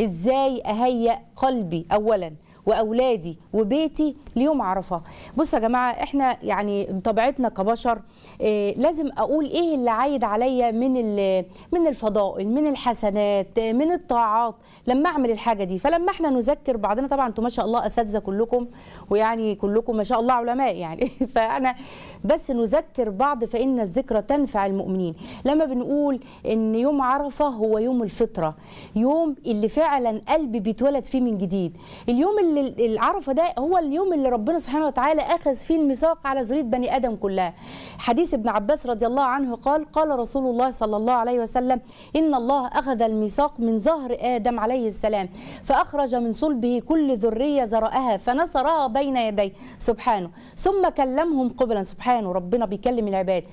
ازاي اهيئ قلبي اولا واولادي وبيتي ليوم عرفه بصوا يا جماعه احنا يعني بطبيعتنا كبشر إيه لازم اقول ايه اللي عايد عليا من من الفضائل من الحسنات آه، من الطاعات لما اعمل الحاجه دي فلما احنا نذكر بعضنا طبعا انتم ما شاء الله اساتذه كلكم ويعني كلكم ما شاء الله علماء يعني فانا بس نذكر بعض فان الذكرى تنفع المؤمنين لما بنقول ان يوم عرفه هو يوم الفطره يوم اللي فعلا قلبي بيتولد فيه من جديد اليوم اللي العرفه ده هو اليوم اللي ربنا سبحانه وتعالى اخذ فيه الميثاق على ذريه بني ادم كلها حديث ابن عباس رضي الله عنه قال قال رسول الله صلى الله عليه وسلم ان الله اخذ الميثاق من ظهر ادم عليه السلام فاخرج من صلبه كل ذريه زرعها فنصرها بين يديه سبحانه ثم كلمهم قبلا سبحانه ربنا بيكلم العباد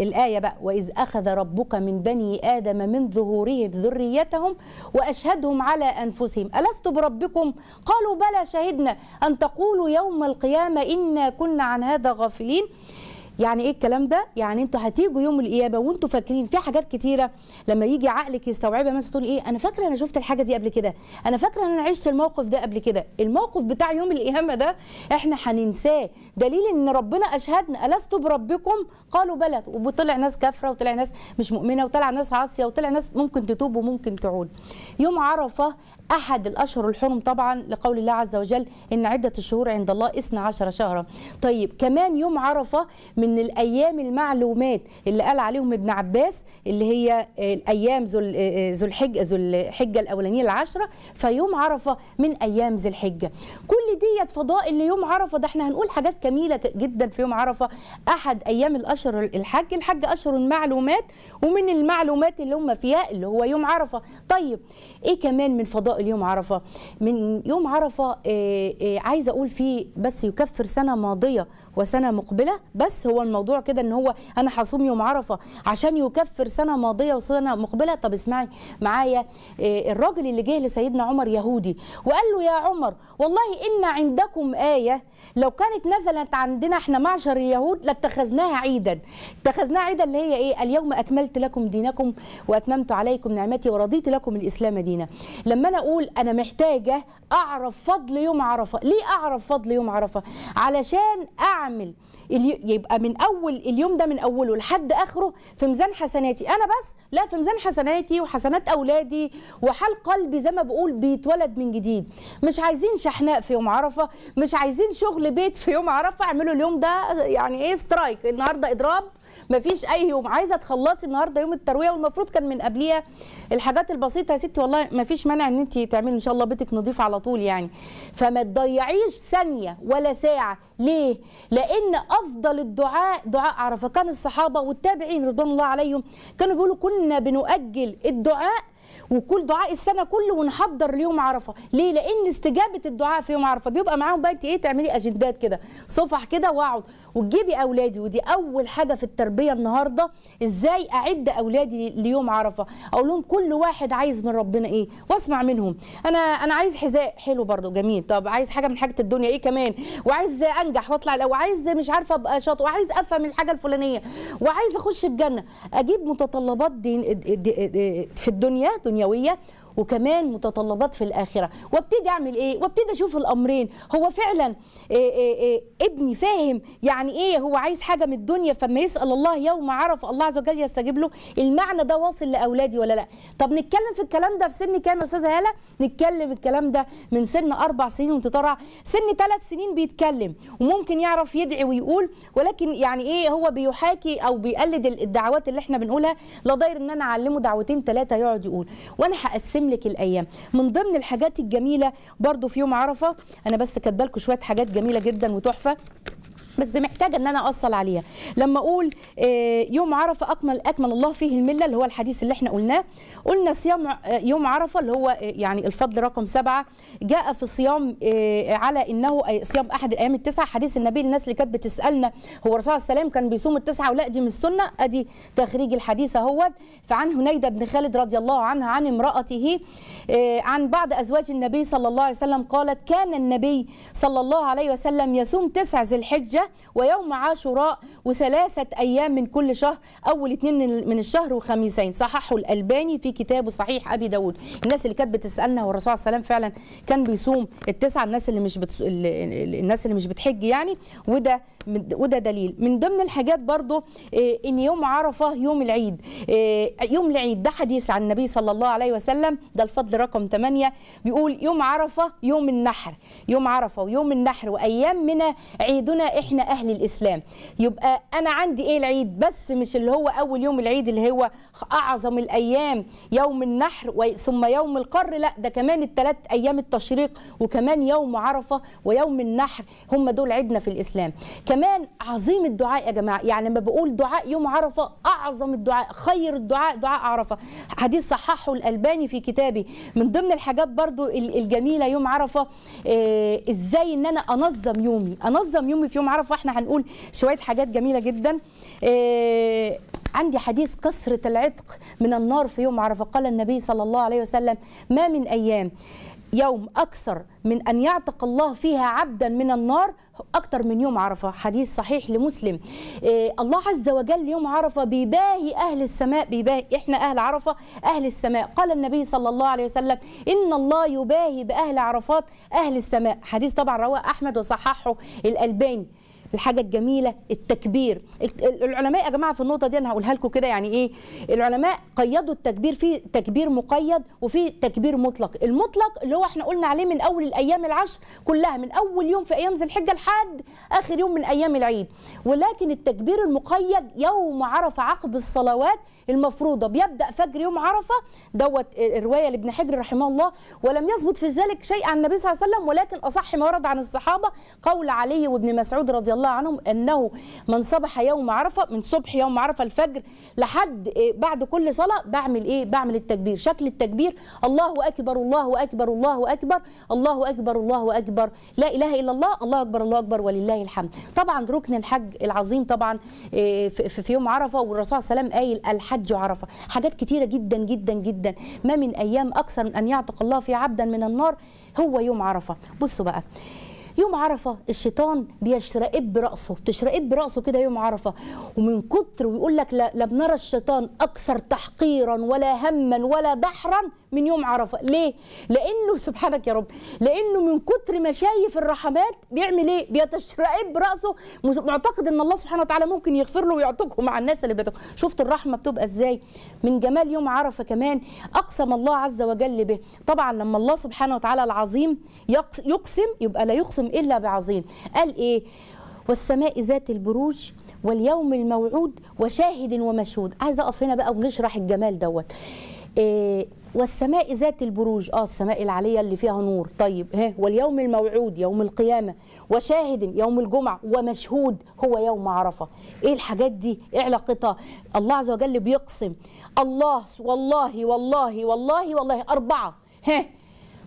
الايه بقى واذ اخذ ربك من بني ادم من ظهورهم ذريتهم واشهدهم على انفسهم الست بربكم قالوا قالوا بلى شهدنا أن تقولوا يوم القيامة إنا كنا عن هذا غافلين يعني ايه الكلام ده يعني انتوا هتيجوا يوم القيامه وانتوا فاكرين في حاجات كتيره لما يجي عقلك يستوعبها مثلا تقول ايه انا فاكره انا شفت الحاجه دي قبل كده انا فاكره ان انا عشت الموقف ده قبل كده الموقف بتاع يوم القيامه ده احنا هننساه دليل ان ربنا اشهدنا الست بربكم قالوا بلى وطلع ناس كافره وطلع ناس مش مؤمنه وطلع ناس عاصيه وطلع ناس ممكن تتوب وممكن تعود يوم عرفه أحد الأشهر الحرم طبعا لقول الله عز وجل إن عدة الشهور عند الله 12 شهرا طيب كمان يوم عرفة من الأيام المعلومات اللي قال عليهم ابن عباس اللي هي الأيام ذو ذو الحجة ذو الحجة الأولانية العشرة فيوم عرفة من أيام ذي الحجة كل ديت فضائل ليوم عرفة ده احنا هنقول حاجات جميلة جدا في يوم عرفة أحد أيام الأشهر الحج الحج أشهر معلومات ومن المعلومات اللي هم فيها اللي هو يوم عرفة طيب إيه كمان من فضائل اليوم عرفه من يوم عرفه آه، آه، عايزه اقول فيه بس يكفر سنه ماضيه وسنه مقبله بس هو الموضوع كده ان هو انا هصوم يوم عرفه عشان يكفر سنه ماضيه وسنه مقبله طب اسمعي معايا آه، الراجل اللي جه لسيدنا عمر يهودي وقال له يا عمر والله ان عندكم ايه لو كانت نزلت عندنا احنا معشر اليهود لاتخذناها عيدا اتخذناها عيدا اللي هي ايه اليوم اكملت لكم دينكم واتممت عليكم نعمتي ورضيت لكم الاسلام دينا لما انا اقول انا محتاجه اعرف فضل يوم عرفه ليه اعرف فضل يوم عرفه علشان اعمل يبقى من اول اليوم ده من اوله لحد اخره في ميزان حسناتي انا بس لا في ميزان حسناتي وحسنات اولادي وحال قلبي زي ما بقول بيتولد من جديد مش عايزين شحناء في يوم عرفه مش عايزين شغل بيت في يوم عرفه اعملوا اليوم ده يعني ايه سترايك النهارده اضراب مفيش اي يوم عايزه تخلصي النهارده يوم الترويه والمفروض كان من قبليها الحاجات البسيطه يا ستي والله مفيش مانع ان انت تعملي ان شاء الله بيتك نظيف على طول يعني فما تضيعيش ثانيه ولا ساعه ليه لان افضل الدعاء دعاء عرفه كان الصحابه والتابعين رضوان الله عليهم كانوا بيقولوا كنا بنؤجل الدعاء وكل دعاء السنه كله ونحضر ليوم عرفه ليه لان استجابه الدعاء في يوم عرفه بيبقى معاهم بقى انت ايه تعملي اجندات كده صفح كده واقعد وتجيبي اولادي ودي اول حاجه في التربيه النهارده ازاي اعد اولادي ليوم عرفه اقول لهم كل واحد عايز من ربنا ايه واسمع منهم انا انا عايز حذاء حلو برده جميل طب عايز حاجه من حاجه الدنيا ايه كمان وعايز انجح واطلع لو وعايز مش عارفه ابقى شاطر وعايز افهم الحاجه الفلانيه وعايز اخش الجنه اجيب متطلبات دين دي في الدنيا دنيا دنيوية وكمان متطلبات في الاخره وابتدي اعمل ايه وابتدي اشوف الامرين هو فعلا آه، آه، آه، ابني فاهم يعني ايه هو عايز حاجه من الدنيا فما يسال الله يوم عرف الله عز وجل يستجيب له المعنى ده واصل لاولادي ولا لا طب نتكلم في الكلام ده في سن كام يا استاذه هاله نتكلم الكلام ده من سن اربع سنين وانت طالع سن ثلاث سنين بيتكلم وممكن يعرف يدعي ويقول ولكن يعني ايه هو بيحاكي او بيقلد الدعوات اللي احنا بنقولها لا ضير ان انا اعلمه دعوتين ثلاثه يقعد يقول وانا هقسم تملك الايام من ضمن الحاجات الجميله برضو في يوم عرفه انا بس كاتبه لكم شويه حاجات جميله جدا وتحفه بس محتاجه ان انا اوصل عليها لما اقول آه، يوم عرفه اكمل اكمل الله فيه المله اللي هو الحديث اللي احنا قلناه قلنا صيام آه، يوم عرفه اللي هو آه، يعني الفضل رقم سبعة جاء في صيام على انه صيام احد الايام التسعه حديث النبي الناس اللي كانت بتسالنا هو الرسول عليه السلام كان بيصوم التسعه ولا دي من السنه ادي تخريج الحديث اهوت فعن هنيده بن خالد رضي الله عنها عن امراته عن بعض ازواج النبي صلى الله عليه وسلم قالت كان النبي صلى الله عليه وسلم يصوم تسع ذي الحجه ويوم عاشوراء وثلاثة أيام من كل شهر أول اثنين من الشهر وخميسين صححه الألباني في كتابه صحيح أبي داود الناس اللي كانت بتسألنا هو الرسول عليه السلام فعلا كان بيصوم التسعة الناس اللي مش بتس... الناس اللي مش بتحج يعني وده وده دليل من ضمن الحاجات برضو آه، ان يوم عرفة يوم العيد آه، يوم العيد ده حديث عن النبي صلى الله عليه وسلم ده الفضل رقم 8 بيقول يوم عرفة يوم النحر يوم عرفة ويوم النحر وأيام منى عيدنا إحنا احنا اهل الاسلام يبقى انا عندي ايه العيد بس مش اللي هو اول يوم العيد اللي هو اعظم الايام يوم النحر ثم يوم القر لا ده كمان الثلاث ايام التشريق وكمان يوم عرفه ويوم النحر هم دول عيدنا في الاسلام كمان عظيم الدعاء يا جماعه يعني لما بقول دعاء يوم عرفه اعظم الدعاء خير الدعاء دعاء عرفه حديث صححه الالباني في كتابه من ضمن الحاجات برضو الجميله يوم عرفه آه، ازاي ان انا انظم يومي انظم يومي في يوم عرفه هنعرف واحنا هنقول شويه حاجات جميله جدا إيه عندي حديث كسرة العتق من النار في يوم عرفة قال النبي صلى الله عليه وسلم ما من أيام يوم أكثر من أن يعتق الله فيها عبدا من النار أكثر من يوم عرفة حديث صحيح لمسلم إيه الله عز وجل يوم عرفة بيباهي أهل السماء بيباهي إحنا أهل عرفة أهل السماء قال النبي صلى الله عليه وسلم إن الله يباهي بأهل عرفات أهل السماء حديث طبعا رواه أحمد وصححه الألباني الحاجه الجميله التكبير العلماء يا جماعه في النقطه دي انا هقولها لكم كده يعني ايه العلماء قيدوا التكبير في تكبير مقيد وفي تكبير مطلق المطلق اللي هو احنا قلنا عليه من اول الايام العشر كلها من اول يوم في ايام ذي الحجه لحد اخر يوم من ايام العيد ولكن التكبير المقيد يوم عرفه عقب الصلوات المفروضه بيبدا فجر يوم عرفه دوت الروايه لابن حجر رحمه الله ولم يثبت في ذلك شيء عن النبي صلى الله عليه وسلم ولكن اصح ما ورد عن الصحابه قول علي وابن مسعود رضي الله الله عنهم انه من صبح يوم عرفه من صبح يوم عرفه الفجر لحد آه، بعد كل صلاه بعمل ايه بعمل التكبير شكل التكبير الله اكبر الله اكبر الله اكبر الله اكبر الله اكبر لا اله الا الله الله اكبر الله اكبر ولله الحمد طبعا ركن الحج العظيم طبعا آه، في يوم عرفه والرسول صلى الله عليه وسلم قايل الحج عرفه حاجات كتيره جدا جدا جدا ما من ايام اكثر من ان يعتق الله في عبدا من النار هو يوم عرفه بصوا بقى يوم عرفه الشيطان بيشرقب براسه بتشرقب براسه كده يوم عرفه ومن كتر ويقول لك لا, لم نرى الشيطان اكثر تحقيرا ولا هما ولا دحرا من يوم عرفه ليه لانه سبحانك يا رب لانه من كتر ما شايف الرحمات بيعمل ايه بيتشرقب براسه معتقد ان الله سبحانه وتعالى ممكن يغفر له ويعتقه مع الناس اللي بيتقوا شفت الرحمه بتبقى ازاي من جمال يوم عرفه كمان اقسم الله عز وجل به طبعا لما الله سبحانه وتعالى العظيم يقسم يبقى لا يقسم إلا بعظيم قال إيه والسماء ذات البروج واليوم الموعود وشاهد ومشهود عايزه اقف هنا بقى ونشرح الجمال دوت إيه والسماء ذات البروج اه السماء العاليه اللي فيها نور طيب ها واليوم الموعود يوم القيامه وشاهد يوم الجمعه ومشهود هو يوم عرفه ايه الحاجات دي ايه علاقتها الله عز وجل بيقسم الله والله والله والله والله, والله اربعه ها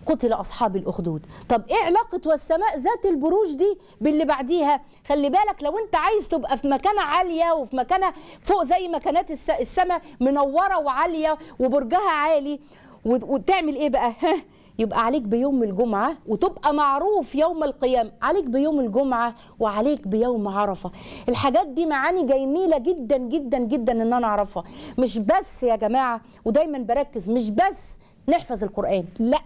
قتل أصحاب الأخدود طب إيه علاقة والسماء ذات البروج دي باللي بعديها خلي بالك لو أنت عايز تبقى في مكانة عالية وفي مكانة فوق زي مكانات السماء منورة وعالية وبرجها عالي وتعمل إيه بقى ها يبقى عليك بيوم الجمعة وتبقى معروف يوم القيامة عليك بيوم الجمعة وعليك بيوم عرفة الحاجات دي معاني جميلة جدا جدا جدا ان انا اعرفها مش بس يا جماعة ودايما بركز مش بس نحفظ القرآن لأ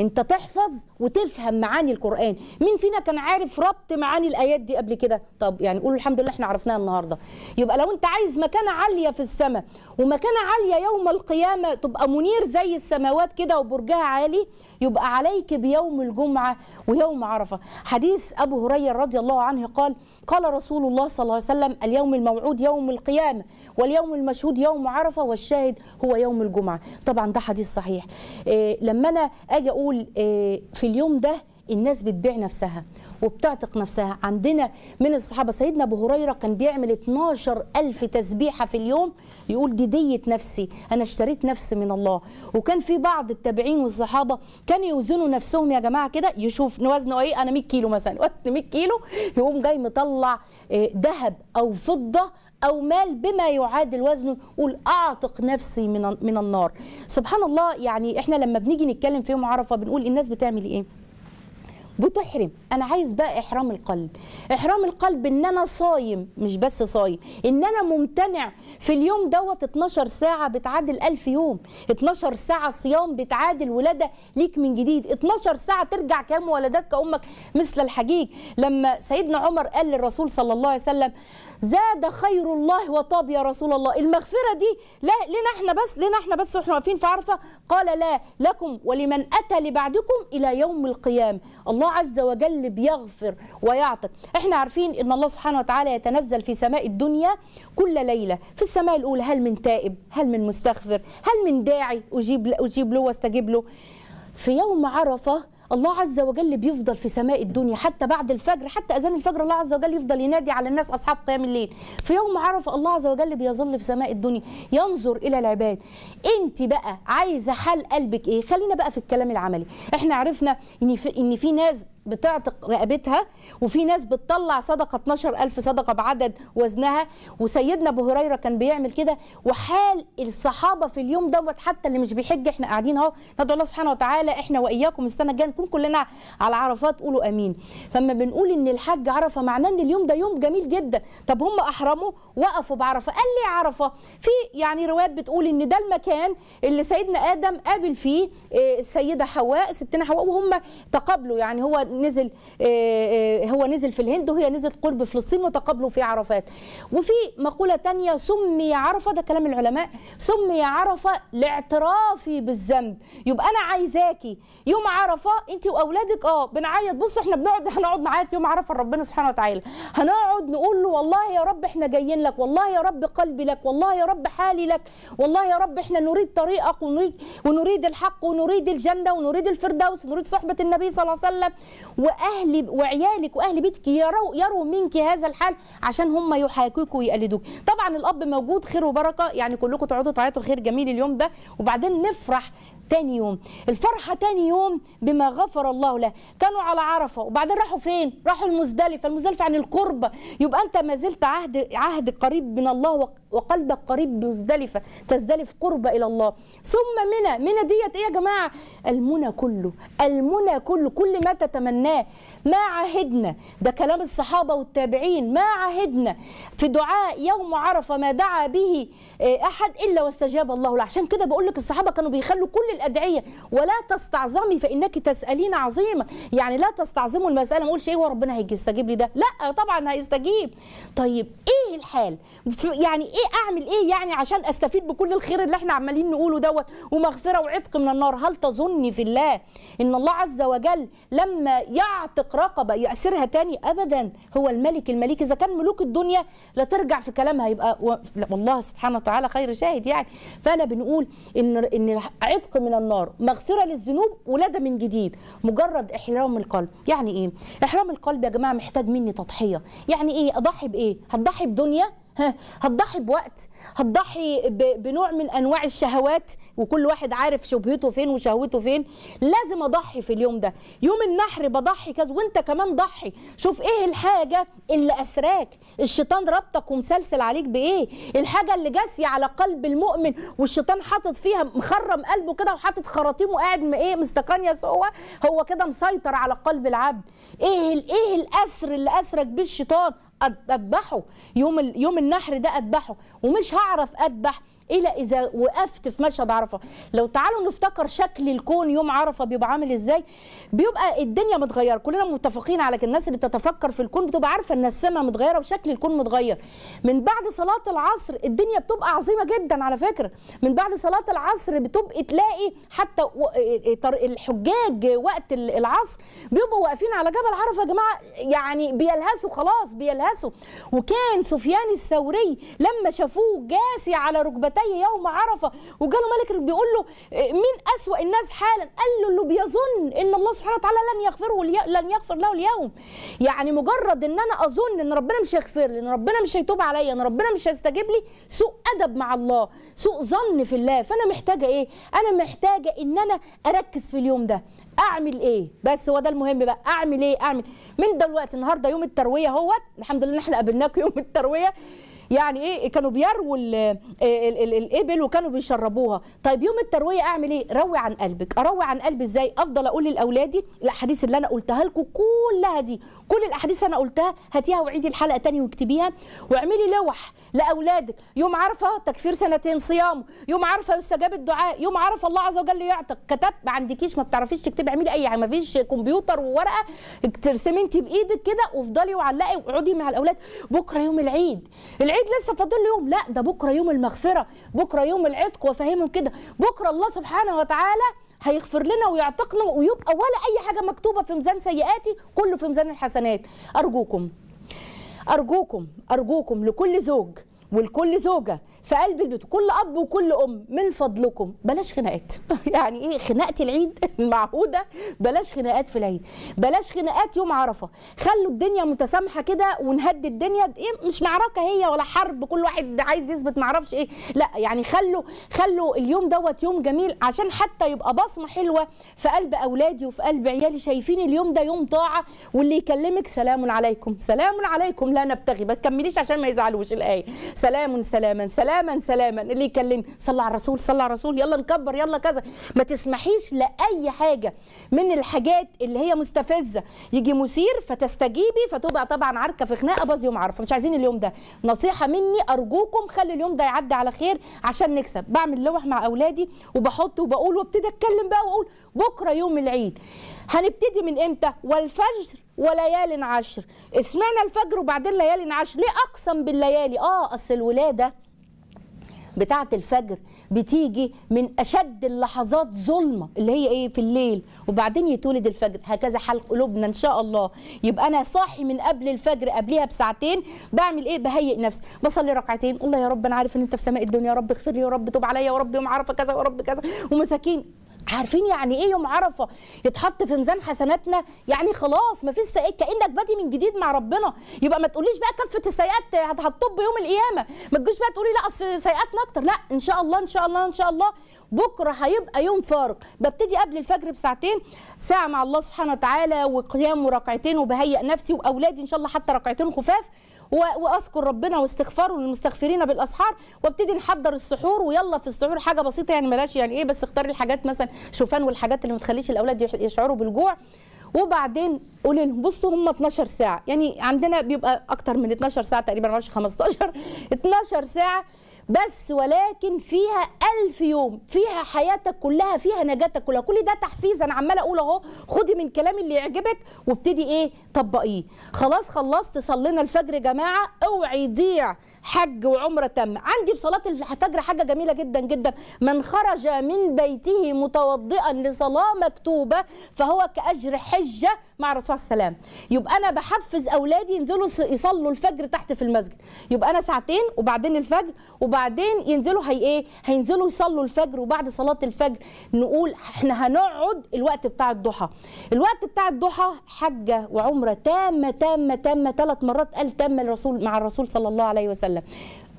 انت تحفظ وتفهم معاني القران مين فينا كان عارف ربط معاني الايات دي قبل كده طب يعني قولوا الحمد لله احنا عرفناها النهارده يبقى لو انت عايز مكانه عاليه في السماء ومكانه عاليه يوم القيامه تبقى منير زي السماوات كده وبرجها عالي يبقى عليك بيوم الجمعه ويوم عرفه حديث ابو هريره رضي الله عنه قال قال رسول الله صلى الله عليه وسلم اليوم الموعود يوم القيامه واليوم المشهود يوم عرفه والشاهد هو يوم الجمعه طبعا ده حديث صحيح إيه لما انا اجي اقول آه، في اليوم ده الناس بتبيع نفسها وبتعتق نفسها عندنا من الصحابه سيدنا ابو هريره كان بيعمل 12 ألف تسبيحه في اليوم يقول دي دية نفسي انا اشتريت نفسي من الله وكان في بعض التابعين والصحابه كانوا يوزنوا نفسهم يا جماعه كده يشوف وزنه ايه انا 100 كيلو مثلا وزن 100 كيلو يقوم جاي مطلع آه، ذهب او فضه أو مال بما يعادل وزنه قول أعتق نفسي من من النار سبحان الله يعني إحنا لما بنيجي نتكلم في يوم عرفة بنقول الناس بتعمل إيه بتحرم انا عايز بقى احرام القلب احرام القلب ان انا صايم مش بس صايم ان انا ممتنع في اليوم دوت 12 ساعه بتعادل 1000 يوم 12 ساعه صيام بتعادل ولاده ليك من جديد 12 ساعه ترجع كام ولادك كامك مثل الحجيج لما سيدنا عمر قال للرسول صلى الله عليه وسلم زاد خير الله وطاب يا رسول الله المغفره دي لا لنا احنا بس لنا احنا بس واحنا واقفين في عرفه قال لا لكم ولمن اتى لبعدكم الى يوم القيامه الله الله عز وجل بيغفر ويعطي احنا عارفين ان الله سبحانه وتعالى يتنزل في سماء الدنيا كل ليله في السماء الاولى هل من تائب هل من مستغفر هل من داعي اجيب اجيب له واستجيب له في يوم عرفه الله عز وجل بيفضل في سماء الدنيا حتى بعد الفجر حتى اذان الفجر الله عز وجل يفضل ينادي على الناس اصحاب قيام الليل في يوم عرفه الله عز وجل بيظل في سماء الدنيا ينظر الى العباد انت بقى عايزه حال قلبك ايه خلينا بقى في الكلام العملي احنا عرفنا ان في ان في ناس بتعتق رقبتها وفي ناس بتطلع صدقه 12000 صدقه بعدد وزنها وسيدنا ابو هريره كان بيعمل كده وحال الصحابه في اليوم دوت حتى اللي مش بيحج احنا قاعدين اهو ندعو الله سبحانه وتعالى احنا واياكم السنه الجايه نكون كلنا على عرفات قولوا امين فما بنقول ان الحج عرفه معناه ان اليوم ده يوم جميل جدا طب هم احرموا وقفوا بعرفه قال لي عرفه في يعني روايات بتقول ان ده المكان اللي سيدنا ادم قابل فيه آه، السيده حواء ستنا حواء وهم تقابلوا يعني هو نزل آه، آه، هو نزل في الهند وهي نزلت قرب فلسطين وتقابلوا في عرفات وفي مقولة تانية سمي عرفة ده كلام العلماء سمي عرفة لاعترافي بالذنب يبقى أنا عايزاكي يوم عرفة أنت وأولادك أه بنعيط بصوا إحنا بنقعد هنقعد معاك يوم عرفة ربنا سبحانه وتعالى هنقعد نقول له والله يا رب إحنا جايين لك والله يا رب قلبي لك والله يا رب حالي لك والله يا رب إحنا نريد طريقك ونريد ونريد الحق ونريد الجنة ونريد الفردوس ونريد صحبة النبي صلى الله عليه وسلم واهل وعيالك واهل بيتك يروا يروا منك هذا الحال عشان هم يحاكوك ويقلدوك طبعا الاب موجود خير وبركه يعني كلكم تقعدوا تعيطوا خير جميل اليوم ده وبعدين نفرح تاني يوم الفرحة تاني يوم بما غفر الله له كانوا على عرفة وبعدين راحوا فين راحوا المزدلفة المزدلفة عن القرب يبقى أنت ما زلت عهد, عهد قريب من الله وقلبك قريب مزدلفة تزدلف قرب إلى الله ثم منى منى ديت إيه يا جماعة المنى كله المنى كله كل ما تتمناه ما عهدنا ده كلام الصحابة والتابعين ما عهدنا في دعاء يوم عرفة ما دعا به آه، أحد إلا واستجاب الله له عشان كده بقول لك الصحابة كانوا بيخلوا كل الادعيه ولا تستعظمي فانك تسالين عظيما يعني لا تستعظموا المساله ما اقولش ايه وربنا هيستجيب لي ده لا طبعا هيستجيب طيب ايه الحال يعني ايه اعمل ايه يعني عشان استفيد بكل الخير اللي احنا عمالين نقوله دوت ومغفره وعتق من النار هل تظني في الله ان الله عز وجل لما يعتق رقبه ياسرها تاني ابدا هو الملك المليك اذا كان ملوك الدنيا لا ترجع في كلامها يبقى والله سبحانه وتعالى خير شاهد يعني فانا بنقول ان ان عتق من النار مغفرة للذنوب ولادة من جديد مجرد إحرام القلب يعني إيه؟ إحرام القلب يا جماعة محتاج مني تضحية يعني إيه؟ أضحي بإيه؟ هتضحي بدنيا ها هتضحي بوقت هتضحي بنوع من انواع الشهوات وكل واحد عارف شبهته فين وشهوته فين لازم اضحي في اليوم ده يوم النحر بضحي كذا وانت كمان ضحي شوف ايه الحاجه اللي اسراك الشيطان ربطك ومسلسل عليك بايه الحاجه اللي جاسيه على قلب المؤمن والشيطان حاطط فيها مخرم قلبه كده وحاطط خراطيم وقاعد ايه مستقنيس هو هو كده مسيطر على قلب العبد ايه ايه الاسر اللي اسرك بيه الشيطان اذبحه يوم يوم النحر ده اذبحه ومش هعرف اذبح الى اذا وقفت في مشهد عرفه لو تعالوا نفتكر شكل الكون يوم عرفه بيبقى عامل ازاي بيبقى الدنيا متغيره كلنا متفقين على الناس اللي بتتفكر في الكون بتبقى عارفه ان السماء متغيره وشكل الكون متغير من بعد صلاه العصر الدنيا بتبقى عظيمه جدا على فكره من بعد صلاه العصر بتبقى تلاقي حتى إيه، الحجاج وقت العصر بيبقوا واقفين على جبل عرفه يا جماعه يعني بيلهسوا خلاص بيلهسوا وكان سفيان الثوري لما شافوه جاسي على ركبتيه فتى يوم عرفه وجاله ملك بيقول له إيه، مين اسوا الناس حالا قال له اللي بيظن ان الله سبحانه وتعالى لن يغفره لن يغفر له اليوم يعني مجرد ان انا اظن ان ربنا مش هيغفر لي ان ربنا مش هيتوب عليا ان ربنا مش هيستجيب لي سوء ادب مع الله سوء ظن في الله فانا محتاجه ايه انا محتاجه ان انا اركز في اليوم ده اعمل ايه بس هو ده المهم بقى اعمل ايه اعمل من دلوقتي النهارده يوم الترويه اهوت الحمد لله ان احنا قابلناكم يوم الترويه يعني ايه كانوا بيروا إيه، الابل وكانوا بيشربوها طيب يوم الترويه اعمل ايه روي عن قلبك اروي عن قلبي ازاي افضل اقول لاولادي الاحاديث اللي انا قلتها لكم كلها دي كل الاحاديث انا قلتها هاتيها وعيدي الحلقه تاني واكتبيها واعملي لوح لاولادك يوم عرفه تكفير سنتين صيام يوم عرفه يستجاب الدعاء يوم عرفه الله عز وجل يعتق كتب ما عندكيش ما بتعرفيش تكتبي اعملي اي حاجه ما فيش كمبيوتر وورقه ترسمي انت بايدك كده وافضلي وعلقي واقعدي مع الاولاد بكره يوم العيد العيد العيد لسه فاضل له يوم لا ده بكره يوم المغفره بكره يوم العتق وافهمهم كده بكره الله سبحانه وتعالى هيغفر لنا ويعتقنا ويبقى ولا اي حاجه مكتوبه في ميزان سيئاتي كله في ميزان الحسنات ارجوكم ارجوكم ارجوكم لكل زوج ولكل زوجه في قلب البيت كل اب وكل ام من فضلكم بلاش خناقات يعني ايه خناقه العيد المعهوده بلاش خناقات في العيد بلاش خناقات يوم عرفه خلوا الدنيا متسامحه كده ونهدي الدنيا إيه مش معركه هي ولا حرب كل واحد عايز يثبت معرفش ايه لا يعني خلوا خلوا اليوم دوت يوم جميل عشان حتى يبقى بصمه حلوه في قلب اولادي وفي قلب عيالي شايفين اليوم ده يوم طاعه واللي يكلمك سلام عليكم سلام عليكم لا نبتغي ما تكمليش عشان ما يزعلوش الايه سلام سلاما سلام سلاما سلاما اللي يكلمني صلى على الرسول صلى على الرسول يلا نكبر يلا كذا ما تسمحيش لاي حاجه من الحاجات اللي هي مستفزه يجي مثير فتستجيبي فتبقى طبعا عركه في خناقه باظ يوم عرفه مش عايزين اليوم ده نصيحه مني ارجوكم خلي اليوم ده يعدي على خير عشان نكسب بعمل لوح مع اولادي وبحط وبقول وابتدي اتكلم بقى واقول بكره يوم العيد هنبتدي من امتى والفجر وليال عشر سمعنا الفجر وبعدين ليال عشر ليه اقسم بالليالي اه اصل الولاده بتاعه الفجر بتيجي من اشد اللحظات ظلمه اللي هي ايه في الليل وبعدين يتولد الفجر هكذا حال قلوبنا ان شاء الله يبقى انا صاحي من قبل الفجر قبلها بساعتين بعمل ايه بهيئ نفسي بصلي ركعتين الله يا رب انا عارف ان انت في سماء الدنيا يا رب اغفر لي يا رب توب عليا يا رب يوم عرفه كذا يا رب كذا ومساكين عارفين يعني ايه يوم عرفه يتحط في ميزان حسناتنا يعني خلاص ما فيش سيئات كانك بادي من جديد مع ربنا يبقى ما تقوليش بقى كفه السيئات هتطب يوم القيامه ما تجيش بقى تقولي لا اصل سيئاتنا اكتر لا ان شاء الله ان شاء الله ان شاء الله بكره هيبقى يوم فارق ببتدي قبل الفجر بساعتين ساعه مع الله سبحانه وتعالى وقيام وركعتين وبهيئ نفسي واولادي ان شاء الله حتى ركعتين خفاف واذكر ربنا واستغفاره للمستغفرين بالاسحار وابتدي نحضر السحور ويلا في السحور حاجه بسيطه يعني بلاش يعني ايه بس اختاري الحاجات مثلا شوفان والحاجات اللي ما تخليش الاولاد يشعروا بالجوع وبعدين قولي لهم بصوا هم 12 ساعه يعني عندنا بيبقى اكتر من 12 ساعه تقريبا اعرفش 15 12 ساعه بس ولكن فيها ألف يوم فيها حياتك كلها فيها نجاتك كلها كل ده تحفيز أنا عمالة أقول أهو خدي من كلامي اللي يعجبك وابتدي إيه طبقيه خلاص خلصت صلينا الفجر يا جماعة اوعي يضيع حج وعمره تم عندي في صلاه الفجر حاجه جميله جدا جدا من خرج من بيته متوضئا لصلاه مكتوبه فهو كاجر حجه مع الرسول صلى الله عليه وسلم يبقى انا بحفز اولادي ينزلوا يصلوا الفجر تحت في المسجد يبقى انا ساعتين وبعدين الفجر وبعدين ينزلوا هي ايه هينزلوا يصلوا الفجر وبعد صلاه الفجر نقول احنا هنقعد الوقت بتاع الضحى الوقت بتاع الضحى حجه وعمره تامه تامه تامه ثلاث مرات قال تامه الرسول مع الرسول صلى الله عليه وسلم وسلم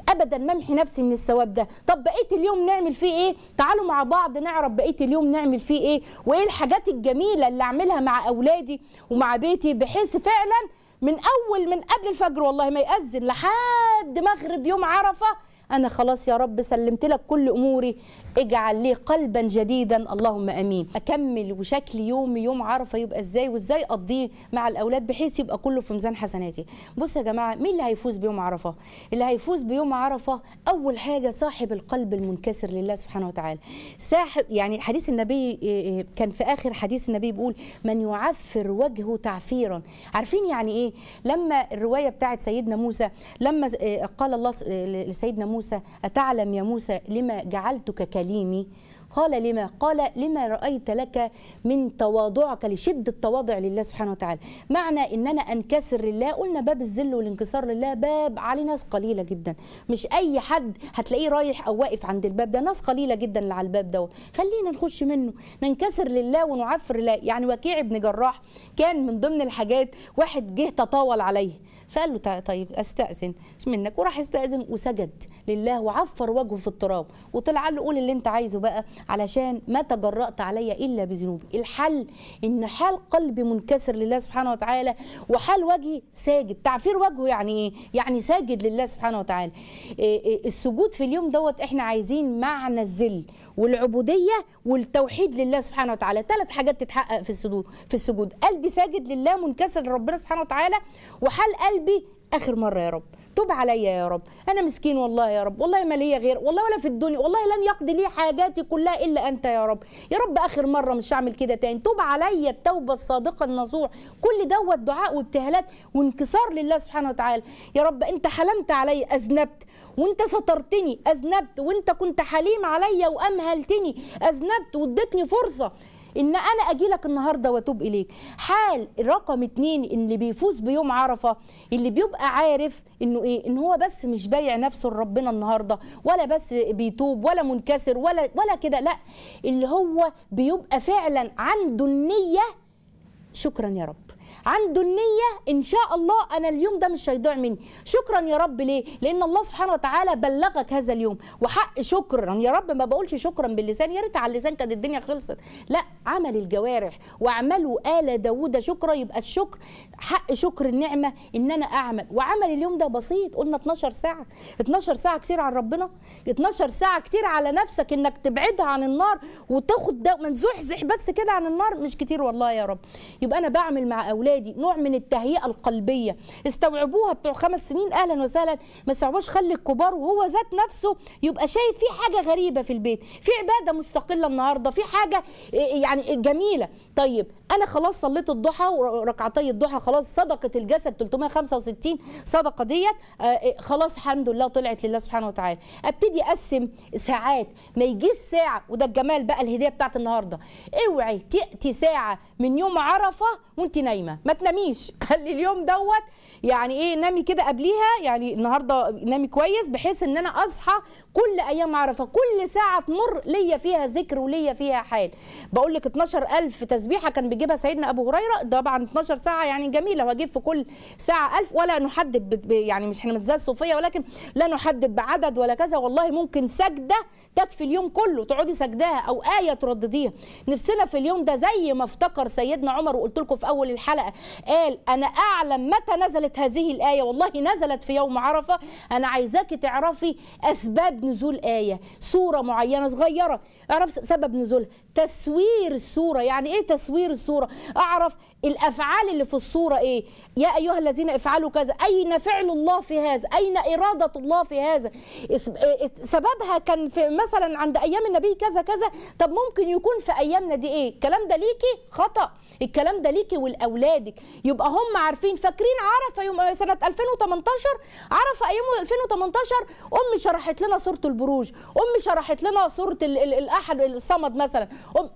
ابدا ممحي نفسي من الثواب ده طب بقيت اليوم نعمل فيه ايه تعالوا مع بعض نعرف بقيت اليوم نعمل فيه ايه وايه الحاجات الجميله اللي اعملها مع اولادي ومع بيتي بحيث فعلا من اول من قبل الفجر والله ما ياذن لحد مغرب يوم عرفه أنا خلاص يا رب سلمت لك كل أموري اجعل لي قلبا جديدا اللهم أمين أكمل وشكل يومي يوم عرفة يبقى إزاي وإزاي أقضيه مع الأولاد بحيث يبقى كله في ميزان حسناتي بص يا جماعة مين اللي هيفوز بيوم عرفة اللي هيفوز بيوم عرفة أول حاجة صاحب القلب المنكسر لله سبحانه وتعالى ساحب يعني حديث النبي إيه، إيه، كان في آخر حديث النبي بيقول من يعفر وجهه تعفيرا عارفين يعني إيه لما الرواية بتاعت سيدنا موسى لما إيه، قال الله لسيدنا موسى موسى أتعلم يا موسى لما جعلتك كليمي قال لما قال لما رأيت لك من تواضعك لشدة تواضع لله سبحانه وتعالى معنى ان انا انكسر لله قلنا باب الذل والانكسار لله باب عليه ناس قليلة جدا مش اي حد هتلاقيه رايح او واقف عند الباب ده ناس قليلة جدا اللي على الباب دوت خلينا نخش منه ننكسر لله ونعفر لله يعني وكيع بن جراح كان من ضمن الحاجات واحد جه تطاول عليه فقال له طيب استأذن منك وراح استأذن وسجد لله وعفر وجهه في التراب وطلع له قول اللي انت عايزه بقى علشان ما تجرأت علي إلا بذنوبي الحل إن حال قلبي منكسر لله سبحانه وتعالى وحال وجهي ساجد تعفير وجهه يعني إيه؟ يعني ساجد لله سبحانه وتعالى إيه، إيه، السجود في اليوم دوت إحنا عايزين معنى الذل والعبودية والتوحيد لله سبحانه وتعالى ثلاث حاجات تتحقق في السجود في السجود قلبي ساجد لله منكسر لربنا سبحانه وتعالى وحال قلبي آخر مرة يا رب توب عليا يا رب انا مسكين والله يا رب والله ما ليا غير والله ولا في الدنيا والله لن يقضي لي حاجاتي كلها الا انت يا رب يا رب اخر مره مش هعمل كده تاني توب عليا التوبه الصادقه النصوح كل دوت دعاء وابتهالات وانكسار لله سبحانه وتعالى يا رب انت حلمت عليا اذنبت وانت سترتني اذنبت وانت كنت حليم عليا وامهلتني اذنبت واديتني فرصه ان انا اجي لك النهارده واتوب اليك حال رقم اتنين اللي بيفوز بيوم عرفه اللي بيبقى عارف انه ايه ان هو بس مش بايع نفسه لربنا النهارده ولا بس بيتوب ولا منكسر ولا ولا كده لا اللي هو بيبقى فعلا عنده النيه شكرا يا رب عنده النية إن شاء الله أنا اليوم ده مش هيضيع مني شكرا يا رب ليه لأن الله سبحانه وتعالى بلغك هذا اليوم وحق شكرا يا رب ما بقولش شكرا باللسان يا ريت على اللسان كانت الدنيا خلصت لا عمل الجوارح واعملوا آل داوود شكرا يبقى الشكر حق شكر النعمه ان انا اعمل وعمل اليوم ده بسيط قلنا 12 ساعه 12 ساعه كتير على ربنا 12 ساعه كتير على نفسك انك تبعدها عن النار وتاخد ده منزحزح بس كده عن النار مش كتير والله يا رب يبقى انا بعمل مع اولادي نوع من التهيئه القلبيه استوعبوها بتوع خمس سنين اهلا وسهلا ما استوعبوش خلي الكبار وهو ذات نفسه يبقى شايف في حاجه غريبه في البيت في عباده مستقله النهارده في حاجه إيه، يعني جميله طيب انا خلاص صليت الضحى وركعتي الضحى خلاص صدقه الجسد 365 صدقه ديت آه، آه، خلاص الحمد لله طلعت لله سبحانه وتعالى ابتدي اقسم ساعات ما يجيش ساعه وده الجمال بقى الهديه بتاعت النهارده اوعي تاتي ساعه من يوم عرفه وانت نايمه ما تناميش خلي اليوم دوت يعني ايه نامي كده قبليها يعني النهارده نامي كويس بحيث ان انا اصحى كل ايام عرفه كل ساعه تمر ليا فيها ذكر وليا فيها حال بقول لك 12000 تسبيحه كان بيجيبها سيدنا ابو هريره طبعا 12 ساعه يعني جميله واجيب في كل ساعه 1000 ولا نحدد يعني مش احنا مش زي الصوفيه ولكن لا نحدد بعدد ولا كذا والله ممكن سجده تكفي اليوم كله تقعدي سجداها او ايه تردديها نفسنا في اليوم ده زي ما افتكر سيدنا عمر وقلت لكم في اول الحلقه قال انا اعلم متى نزلت هذه الايه والله نزلت في يوم عرفه انا عايزاكي تعرفي اسباب نزول ايه سوره معينه صغيره اعرف سبب نزولها تسوير الصورة يعني إيه تسوير الصورة أعرف الأفعال اللي في الصورة إيه يا أيها الذين افعلوا كذا أين فعل الله في هذا أين إرادة الله في هذا إيه، سببها كان في مثلا عند أيام النبي كذا كذا طب ممكن يكون في أيامنا دي إيه الكلام ده ليكي خطأ الكلام ده ليكي ولأولادك يبقى هم عارفين فاكرين عرفة يوم سنة 2018 عرفة أيام 2018 امي شرحت لنا صورة البروج امي شرحت لنا صورة الأحد الصمد مثلا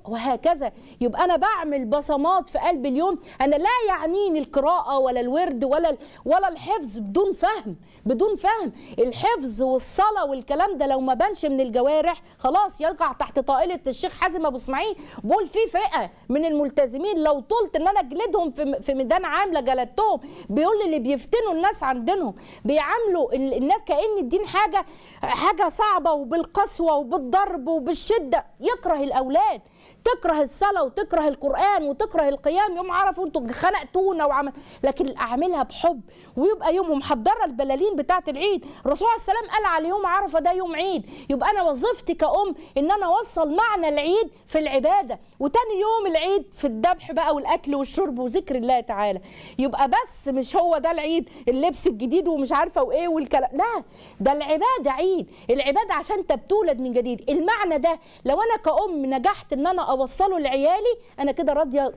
وهكذا يبقى انا بعمل بصمات في قلب اليوم انا لا يعنيني القراءه ولا الورد ولا ولا الحفظ بدون فهم بدون فهم الحفظ والصلاه والكلام ده لو ما بانش من الجوارح خلاص يقع تحت طائله الشيخ حازم ابو اسماعيل بقول في فئه من الملتزمين لو طولت ان انا اجلدهم في في ميدان عام لجلدتهم بيقول اللي بيفتنوا الناس عن دينهم بيعاملوا الناس كان الدين حاجه حاجه صعبه وبالقسوه وبالضرب وبالشده يكره الاولاد تكره الصلاه وتكره القران وتكره القيام يوم عرفه انتوا خنقتونا وعمل لكن اعملها بحب ويبقى يوم محضره البلالين بتاعه العيد الرسول عليه السلام قال على يوم عرفه ده يوم عيد يبقى انا وظيفتي كأم ان انا اوصل معنى العيد في العباده وتاني يوم العيد في الذبح بقى والاكل والشرب وذكر الله تعالى يبقى بس مش هو ده العيد اللبس الجديد ومش عارفه وايه والكلام لا ده العباده عيد العباده عشان انت بتولد من جديد المعنى ده لو انا كأم نجحت ان انا اوصله لعيالي انا كده راضيه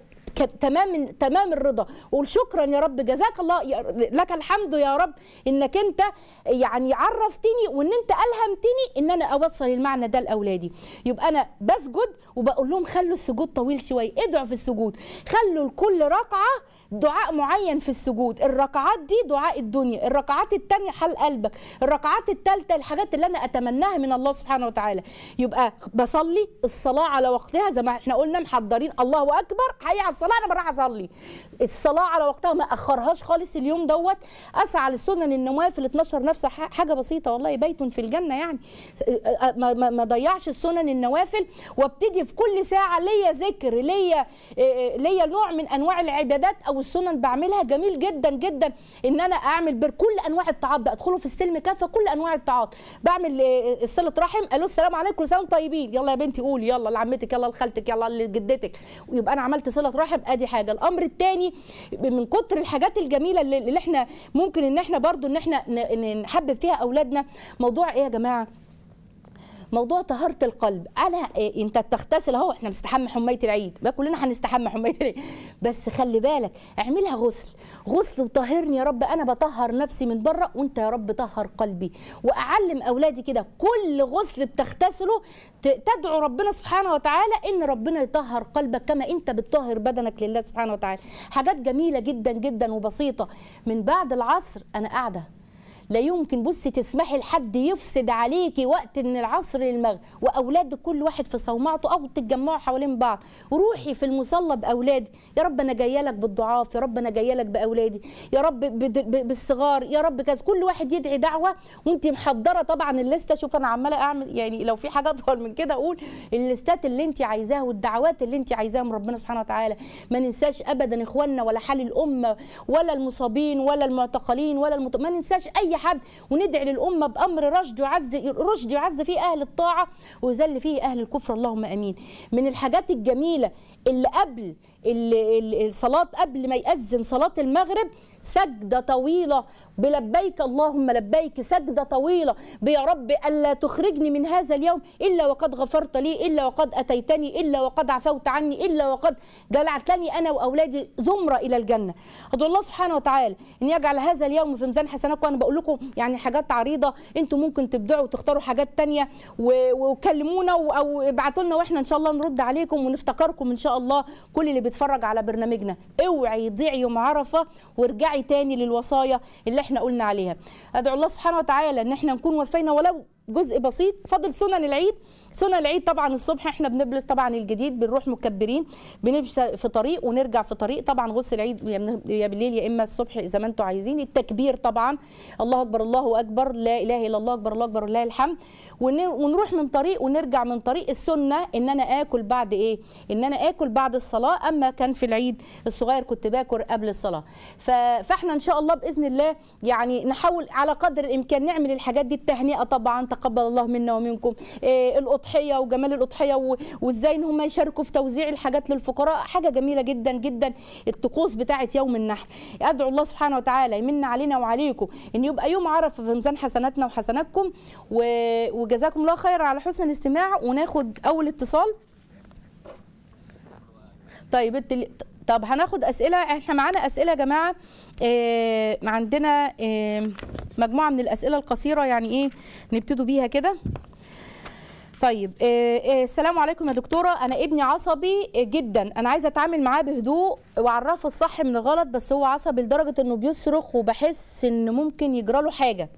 تمام تمام الرضا قول شكرا يا رب جزاك الله لك الحمد يا رب انك انت يعني عرفتني وان انت الهمتني ان انا اوصل المعنى ده لاولادي يبقى انا بسجد وبقول لهم خلوا السجود طويل شويه ادعوا في السجود خلوا لكل ركعه دعاء معين في السجود الركعات دي دعاء الدنيا الركعات التانية حال قلبك الركعات التالتة الحاجات اللي انا اتمناها من الله سبحانه وتعالى يبقى بصلي الصلاه على وقتها زي ما احنا قلنا محضرين الله اكبر حي على الصلاه انا بروح اصلي الصلاه على وقتها ما اخرهاش خالص اليوم دوت اسعى للسنن النوافل 12 نفس حاجه بسيطه والله بيت في الجنه يعني ما ضيعش السنن النوافل وابتدي في كل ساعه ليا ذكر ليا ليا نوع من انواع العبادات او والسنن بعملها جميل جدا جدا ان انا اعمل بر كل انواع الطاعات ادخله في السلم كافه كل انواع الطعام بعمل صله رحم الو السلام عليكم كل سنه وانتم طيبين يلا يا بنتي قولي يلا لعمتك يلا لخالتك يلا لجدتك ويبقى انا عملت صله رحم ادي حاجه الامر الثاني من كتر الحاجات الجميله اللي احنا ممكن ان احنا برضو ان احنا نحبب فيها اولادنا موضوع ايه يا جماعه موضوع طهاره القلب انا إيه انت بتغتسل اهو احنا بنستحمى حميه العيد بقى كلنا هنستحمى حميه العيد بس خلي بالك اعملها غسل غسل وطهرني يا رب انا بطهر نفسي من بره وانت يا رب طهر قلبي واعلم اولادي كده كل غسل بتغتسله تدعو ربنا سبحانه وتعالى ان ربنا يطهر قلبك كما انت بتطهر بدنك لله سبحانه وتعالى حاجات جميله جدا جدا وبسيطه من بعد العصر انا قاعده لا يمكن بصي تسمحي لحد يفسد عليكي وقت من العصر للمغرب واولاد كل واحد في صومعته او تتجمعوا حوالين بعض روحي في المصلى باولادي يا رب انا جايه لك بالضعاف يا رب انا جايه لك باولادي يا رب بالصغار يا رب كذا كل واحد يدعي دعوه وانت محضره طبعا الليسته شوف انا عماله اعمل يعني لو في حاجه اطول من كده اقول الليستات اللي انت عايزاها والدعوات اللي انت عايزاها من ربنا سبحانه وتعالى ما ننساش ابدا اخواننا ولا حال الامه ولا المصابين ولا المعتقلين ولا المط... ما ننساش اي اي حد وندعي للامه بامر رشد وعز رشد وعز فيه اهل الطاعه ويذل فيه اهل الكفر اللهم امين من الحاجات الجميله اللي قبل الصلاة قبل ما يأذن صلاة المغرب سجدة طويلة بلبيك اللهم لبيك سجدة طويلة بيا رب ألا تخرجني من هذا اليوم إلا وقد غفرت لي إلا وقد أتيتني إلا وقد عفوت عني إلا وقد جلعتني أنا وأولادي زمرة إلى الجنة أدعو الله سبحانه وتعالى أن يجعل هذا اليوم في ميزان حسناتكم أنا بقول لكم يعني حاجات عريضة أنتم ممكن تبدعوا وتختاروا حاجات تانية وكلمونا أو ابعتوا لنا وإحنا إن شاء الله نرد عليكم ونفتكركم إن شاء الله كل اللي بيتفرج على برنامجنا اوعي يضيع يوم عرفه وارجعي تاني للوصايا اللي احنا قلنا عليها ادعو الله سبحانه وتعالى ان احنا نكون وفينا ولو جزء بسيط فاضل سنن العيد سنن العيد طبعا الصبح احنا بنبلس طبعا الجديد بنروح مكبرين بنمشي في طريق ونرجع في طريق طبعا غسل العيد يا بالليل يا اما الصبح اذا ما انتم عايزين التكبير طبعا الله اكبر الله اكبر لا اله الا الله اكبر الله اكبر لله الحمد ونروح من طريق ونرجع من طريق السنه ان انا اكل بعد ايه ان انا اكل بعد الصلاه اما كان في العيد الصغير كنت باكل قبل الصلاه فاحنا ان شاء الله باذن الله يعني نحاول على قدر الامكان نعمل الحاجات دي التهنئه طبعا تقبل الله منا ومنكم إيه، الاضحيه وجمال الاضحيه وازاي ان هم يشاركوا في توزيع الحاجات للفقراء حاجه جميله جدا جدا الطقوس بتاعه يوم النحر ادعو الله سبحانه وتعالى يمن علينا وعليكم ان يبقى يوم عرفه في ميزان حسناتنا وحسناتكم وجزاكم الله خير على حسن الاستماع وناخد اول اتصال طيب التلي... طب هناخد اسئله احنا معانا اسئله يا جماعه إيه عندنا إيه مجموعه من الاسئله القصيره يعني ايه نبتدوا بيها كده طيب إيه السلام عليكم يا دكتوره انا ابني عصبي جدا انا عايزه اتعامل معاه بهدوء واعرفه الصح من الغلط بس هو عصبي لدرجه انه بيصرخ وبحس ان ممكن يجرى له حاجه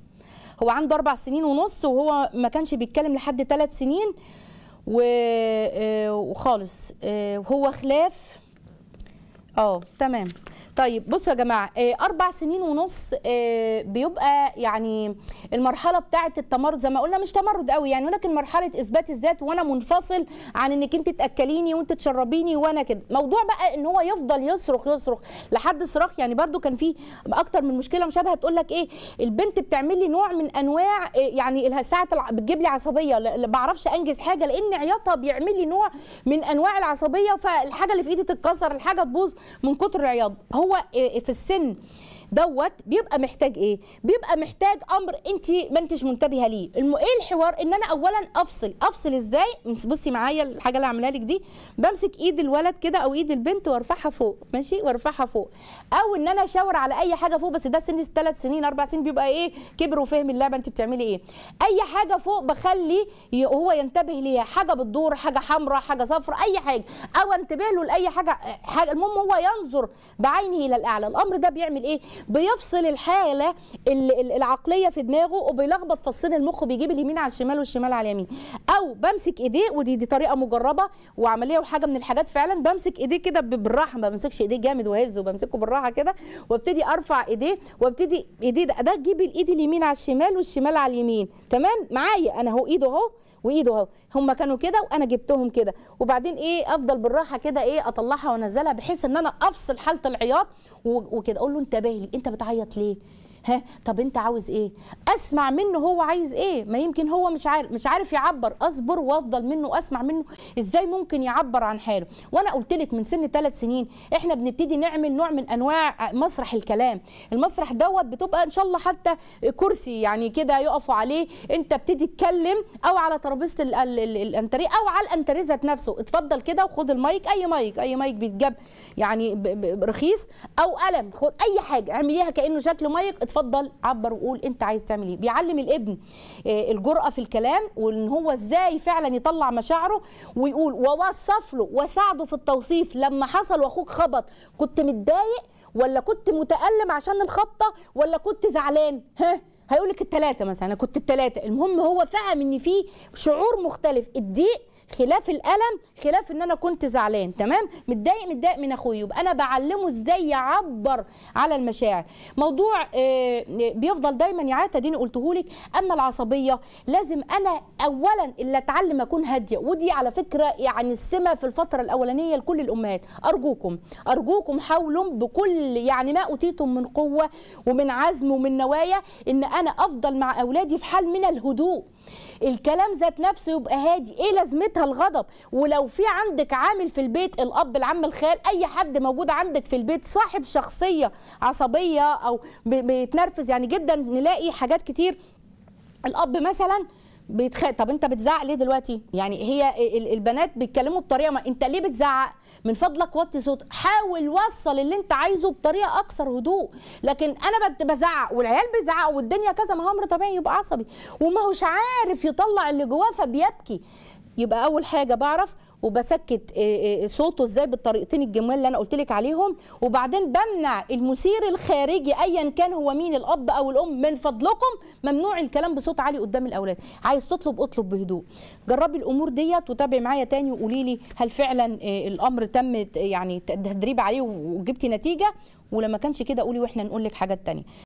هو عنده اربع سنين ونص وهو ما كانش بيتكلم لحد ثلاث سنين آه، وخالص وهو آه، خلاف اه تمام طيب بصوا يا جماعه آه، اربع سنين ونص آه، بيبقى يعني المرحله بتاعه التمرد زي ما قلنا مش تمرد قوي يعني ولكن مرحله اثبات الذات وانا منفصل عن انك انت تاكليني وانت تشربيني وانا كده موضوع بقى ان هو يفضل يصرخ يصرخ لحد صراخ يعني برده كان في اكتر من مشكله مشابهه تقول لك ايه البنت بتعمل لي نوع من انواع آه، يعني ساعه بتجيب لي عصبيه ما بعرفش انجز حاجه لان عياطها بيعمل لي نوع من انواع العصبيه فالحاجه اللي في ايدي تتكسر الحاجه تبوظ من كتر العياط هو هو آه، في السن دوت بيبقى محتاج ايه بيبقى محتاج امر انت ما انتش منتبهه ليه الم... ايه الحوار ان انا اولا افصل افصل ازاي بصي معايا الحاجه اللي عاملها لك دي بمسك ايد الولد كده او ايد البنت وارفعها فوق ماشي وارفعها فوق او ان انا اشاور على اي حاجه فوق بس ده سن ثلاث سنين اربع سنين بيبقى ايه كبر وفهم اللعبه انت بتعملي ايه اي حاجه فوق بخلي هو ينتبه ليها حاجه بتدور حاجه حمراء حاجه صفراء اي حاجه او انتبه له لاي حاجه, حاجة المهم هو ينظر بعينه الى الاعلى الامر ده بيعمل ايه بيفصل الحاله العقليه في دماغه وبيلخبط فصين المخ بيجيب اليمين على الشمال والشمال على اليمين او بمسك ايديه ودي دي طريقه مجربه وعمليه وحاجه من الحاجات فعلا بمسك ايديه كده بالراحه ما بمسكش ايديه جامد وهزه بمسكه بالراحه كده وابتدي ارفع ايديه وابتدي ايديه ده, تجيب الايد اليمين على الشمال والشمال على اليمين تمام معايا انا اهو ايده اهو وايده اهو هم كانوا كده وانا جبتهم كده وبعدين ايه افضل بالراحه كده ايه اطلعها وانزلها بحيث ان انا افصل حاله العياط وكده اقول له انت باهي انت بتعيط ليه ها طب انت عاوز ايه اسمع منه هو عايز ايه ما يمكن هو مش عارف مش عارف يعبر اصبر وافضل منه اسمع منه ازاي ممكن يعبر عن حاله وانا قلت لك من سن ثلاث سنين احنا بنبتدي نعمل نوع من انواع مسرح الكلام المسرح دوت بتبقى ان شاء الله حتى كرسي يعني كده يقفوا عليه انت ابتدي تكلم او على ترابيزه الانتري او على الانتريزه نفسه اتفضل كده وخد المايك اي مايك اي مايك بيتجاب يعني رخيص او قلم خد اي حاجه اعمليها كانه شكل مايك اتفضل عبر وقول انت عايز تعمل ايه بيعلم الابن آه، الجرأة في الكلام وان هو ازاي فعلا يطلع مشاعره ويقول ووصف له وساعده في التوصيف لما حصل واخوك خبط كنت متضايق ولا كنت متألم عشان الخبطة ولا كنت زعلان ها هيقول لك الثلاثه مثلا انا كنت الثلاثه المهم هو فهم ان في شعور مختلف الضيق خلاف الالم خلاف ان انا كنت زعلان تمام متضايق متضايق من اخويا يبقى انا بعلمه ازاي يعبر على المشاعر موضوع آه، آه، بيفضل دايما يعاتى دي قلته لك اما العصبيه لازم انا اولا اللي اتعلم اكون هاديه ودي على فكره يعني السمه في الفتره الاولانيه لكل الامهات ارجوكم ارجوكم حاولوا بكل يعني ما اوتيتم من قوه ومن عزم ومن نوايا ان انا افضل مع اولادي في حال من الهدوء الكلام ذات نفسه يبقى هادي ايه لازمتها الغضب ولو في عندك عامل في البيت الاب العم الخال اي حد موجود عندك في البيت صاحب شخصيه عصبيه او بيتنرفز يعني جدا نلاقي حاجات كتير الاب مثلا بيتخ... طب انت بتزعق ليه دلوقتي يعني هي البنات بيتكلموا بطريقه ما انت ليه بتزعق من فضلك وطي صوت حاول وصل اللي انت عايزه بطريقه اكثر هدوء لكن انا بزعق والعيال بيزعقوا والدنيا كذا ما هو امر طبيعي يبقى عصبي وما هوش عارف يطلع اللي جواه فبيبكي يبقى اول حاجه بعرف وبسكت آه، آه، صوته ازاي بالطريقتين الجمال اللي انا قلت لك عليهم وبعدين بمنع المثير الخارجي ايا كان هو مين الاب او الام من فضلكم ممنوع الكلام بصوت عالي قدام الاولاد عايز تطلب اطلب بهدوء جربي الامور ديت وتابعي معايا تاني وقولي لي هل فعلا آه، الامر تم يعني تدريب عليه وجبتي نتيجه ولما كانش كده قولي واحنا نقول لك حاجات تانية